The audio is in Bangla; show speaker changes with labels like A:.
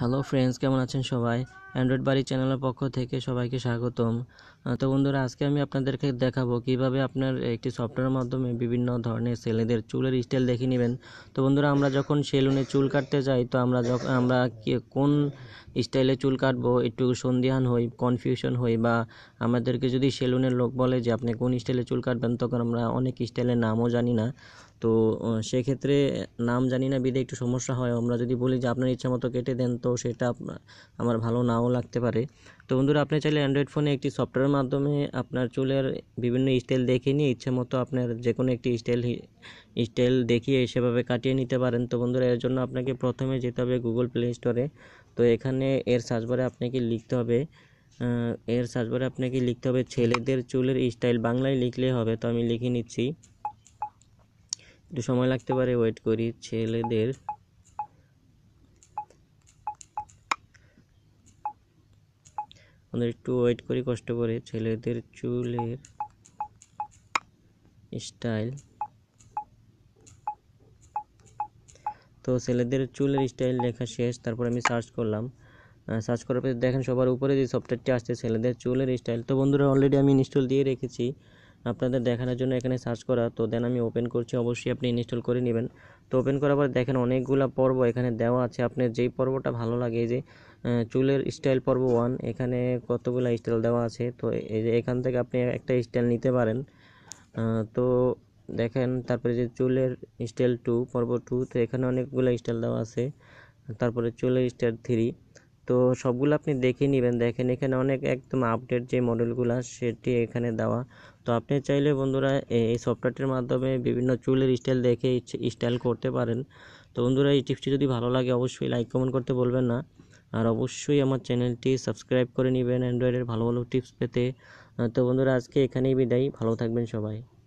A: হ্যালো ফ্রেন্ডস কেমন আছেন সবাই অ্যান্ড্রয়েড বাড়ি চ্যানেলের পক্ষ থেকে সবাইকে স্বাগতম তো বন্ধুরা আজকে আমি আপনাদেরকে দেখাবো কিভাবে আপনার একটি সফটওয়্যারের মাধ্যমে বিভিন্ন ধরনের ছেলেদের চুলের স্টাইল দেখে নেবেন তো বন্ধুরা আমরা যখন সেলুনে চুল কাটতে যাই তো আমরা যখন আমরা কোন স্টাইলে চুল কাটবো একটু সন্ধিহান হই কনফিউশন হই বা আমাদেরকে যদি সেলুনের লোক বলে যে আপনি কোন স্টাইলে চুল কাটবেন তখন আমরা অনেক স্টাইলের নামও জানি না তো সেক্ষেত্রে নাম জানি না বিদে একটু সমস্যা হয় আমরা যদি বলি যে আপনার ইচ্ছা মতো কেটে দেন তো সেটা আমার ভালো নাও নাও লাগতে পারে তো বন্ধুরা আপনি চাইলে অ্যান্ড্রয়েড ফোনে একটি সফটওয়্যারের মাধ্যমে আপনার চুলের বিভিন্ন স্টাইল দেখে নিয়ে ইচ্ছে মতো আপনার যে কোনো একটি স্টাইল স্টাইল দেখিয়ে সেভাবে কাটিয়ে নিতে পারেন তো বন্ধুরা এর জন্য আপনাকে প্রথমে যেতে হবে গুগল প্লে স্টোরে তো এখানে এর সার্চ বারে আপনাকে লিখতে হবে এর সার্চ বারে আপনাকে লিখতে হবে ছেলেদের চুলের স্টাইল বাংলায় লিখলে হবে তো আমি লিখে নিচ্ছি একটু সময় লাগতে পারে ওয়েট করি ছেলেদের আমাদের একটু ওয়েট করি কষ্ট করে ছেলেদের চুলের স্টাইল তো ছেলেদের চুলের স্টাইল লেখা শেষ তারপর আমি সার্চ করলাম সার্চ করার পরে দেখেন সবার উপরে যে সফটওয়্যারটি আসছে ছেলেদের চুলের স্টাইল তো বন্ধুরা অলরেডি আমি ইনস্টল দিয়ে রেখেছি আপনাদের দেখানোর জন্য এখানে সার্চ করা তো দেন আমি ওপেন করছি অবশ্যই আপনি ইনস্টল করে নেবেন তো ওপেন করার পর দেখেন অনেকগুলো পর্ব এখানে দেওয়া আছে আপনার যেই পর্বটা ভালো লাগে যে চুলের স্টাইল পর্ব ওয়ান এখানে কতগুলো স্টাইল দেওয়া আছে তো এখান থেকে আপনি একটা স্টাইল নিতে পারেন তো দেখেন তারপরে যে চুলের স্টাইল টু পর্ব টু তো এখানে অনেকগুলো স্টাইল দেওয়া আছে তারপরে চুলের স্টাইল থ্রি তো সবগুলো আপনি দেখে নেবেন দেখেন এখানে অনেক একদম আপডেট যে মডেলগুলো সেটি এখানে দেওয়া তো আপনি চাইলে বন্ধুরা এই সফটওয়্যারটির মাধ্যমে বিভিন্ন চুলের স্টাইল দেখে স্টাইল করতে পারেন তো বন্ধুরা এই টিপসটি যদি ভালো লাগে অবশ্যই লাইক কমেন্ট করতে বলবেন না আর অবশ্যই আমার চ্যানেলটি সাবস্ক্রাইব করে নেবেন অ্যান্ড্রয়েডের ভালো ভালো টিপস পেতে তো বন্ধুরা আজকে এখানেই বিদায় ভালো থাকবেন সবাই